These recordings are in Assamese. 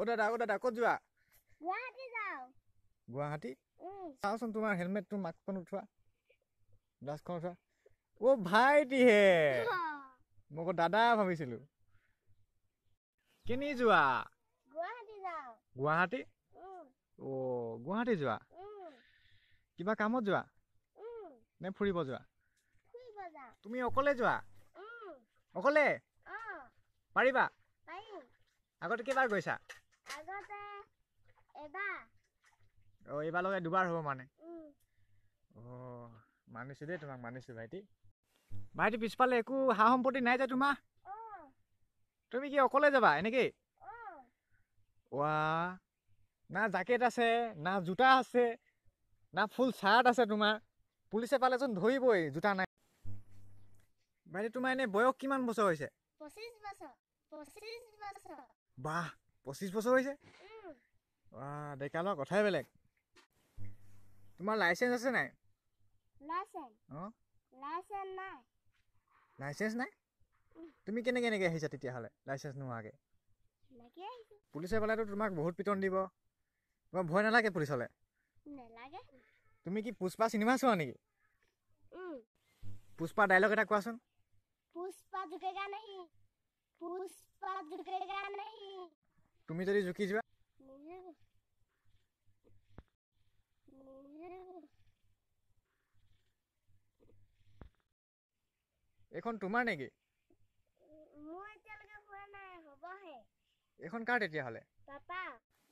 অ দাদা অ দাদা কত যোৱা গুৱাহাটী যাওঁ গুৱাহাটী চাওচোন তোমাৰ হেলমেট তোৰ মাস্কখন উঠোৱা গ্লাছখন উঠোৱা অ ভাইটিহে মই আকৌ দাদা ভাবিছিলো কেনি যোৱা গুৱাহাটী অ গুৱাহাটী যোৱা কিবা কামত যোৱা নে ফুৰিব যোৱা তুমি অকলে যোৱা অকলে পাৰিবা আগতে কেইবাৰ গৈছা এবাৰ অ এবাৰ লগে দুবাৰ হ'ব মানে অ মানিছোঁ দেই তোমাক মানিছোঁ ভাইটি ভাইটি পিছফালে একো সা সম্পত্তি নাই যায় তোমাৰ তুমি কি অকলে যাবা এনেকে ৱা না জেকেট আছে না জোতা আছে না ফুল চাৰ্ট আছে তোমাৰ পুলিচে পালেচোন ধৰিবই জোতা নাই ভাইটি তোমাৰ এনে বয়স কিমান বছৰ হৈছে বাহ পঁচিছ বছৰ হৈছে ডেকা লোৱা কথাই বেলেগ তোমাৰ লাইচেঞ্চ আছে নাই লাইচেঞ্চ নাই তুমি কেনেকৈ এনেকৈ আহিছা তেতিয়াহ'লে লাইচেঞ্চ নোহোৱাকৈ পুলিচে পালেতো তোমাক বহুত পিটন দিব তোমাৰ ভয় নালাগে পুলিচলে তুমি কি পুষ্পা চিনেমা চোৱা নেকি পুষ্পা ডাইলগ এটা কোৱাচোন তুমি যদি জুকি যোৱা এখন তোমাৰ নেকি এখন কাৰ তেতিয়াহ'লে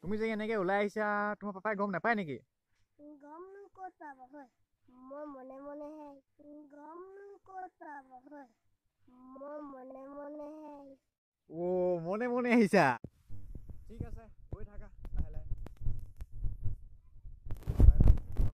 তুমি যে এনেকে ওলাই আহিছা তোমাৰ পাপাই গম নাপায় নেকি মনে মনে আহিছা